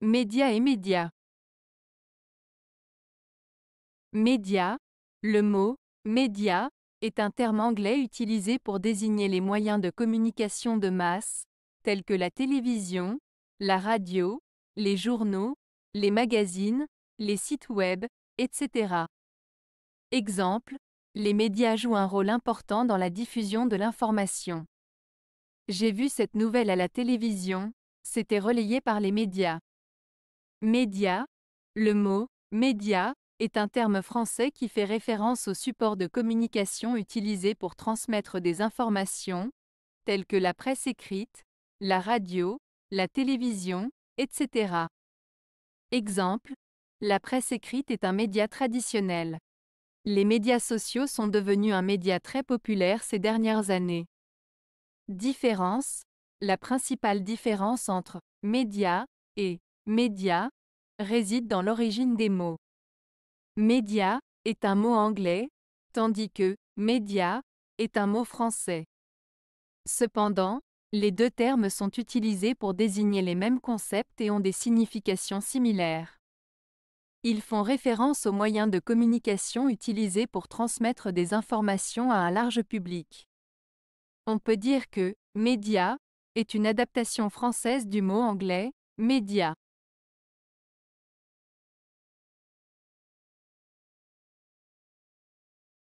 Média et média. Média. Le mot média est un terme anglais utilisé pour désigner les moyens de communication de masse, tels que la télévision, la radio, les journaux, les magazines, les sites web, etc. Exemple, les médias jouent un rôle important dans la diffusion de l'information. J'ai vu cette nouvelle à la télévision, c'était relayé par les médias. Média. Le mot média est un terme français qui fait référence au support de communication utilisé pour transmettre des informations, telles que la presse écrite, la radio, la télévision, etc. Exemple, la presse écrite est un média traditionnel. Les médias sociaux sont devenus un média très populaire ces dernières années. Différence, la principale différence entre média et Média réside dans l'origine des mots. Média est un mot anglais, tandis que média est un mot français. Cependant, les deux termes sont utilisés pour désigner les mêmes concepts et ont des significations similaires. Ils font référence aux moyens de communication utilisés pour transmettre des informations à un large public. On peut dire que média est une adaptation française du mot anglais média.